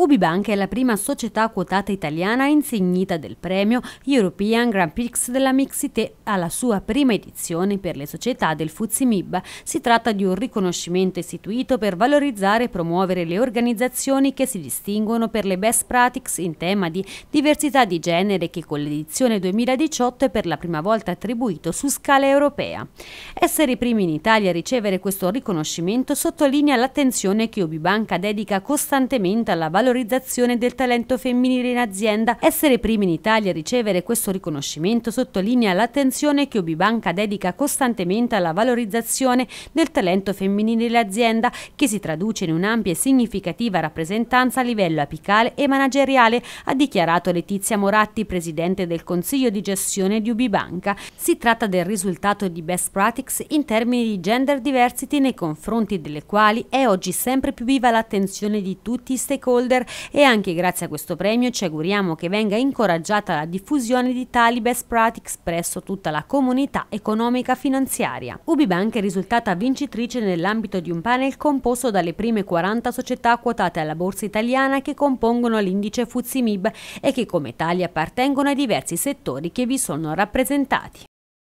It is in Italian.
Ubibank è la prima società quotata italiana insignita del premio European Grand Prix della Mixité alla sua prima edizione per le società del Fuzimib. Si tratta di un riconoscimento istituito per valorizzare e promuovere le organizzazioni che si distinguono per le best practices in tema di diversità di genere che con l'edizione 2018 è per la prima volta attribuito su scala europea. Essere i primi in Italia a ricevere questo riconoscimento sottolinea l'attenzione che Ubibank dedica costantemente alla valorizzazione valorizzazione del talento femminile in azienda. Essere primi in Italia a ricevere questo riconoscimento sottolinea l'attenzione che Ubibanca dedica costantemente alla valorizzazione del talento femminile in azienda, che si traduce in un'ampia e significativa rappresentanza a livello apicale e manageriale, ha dichiarato Letizia Moratti, presidente del Consiglio di gestione di Ubibanca. Si tratta del risultato di best practice in termini di gender diversity nei confronti delle quali è oggi sempre più viva l'attenzione di tutti i stakeholder stakeholder e anche grazie a questo premio ci auguriamo che venga incoraggiata la diffusione di tali best practices presso tutta la comunità economica finanziaria. UbiBank è risultata vincitrice nell'ambito di un panel composto dalle prime 40 società quotate alla borsa italiana che compongono l'indice Fuzimib e che come tali appartengono ai diversi settori che vi sono rappresentati.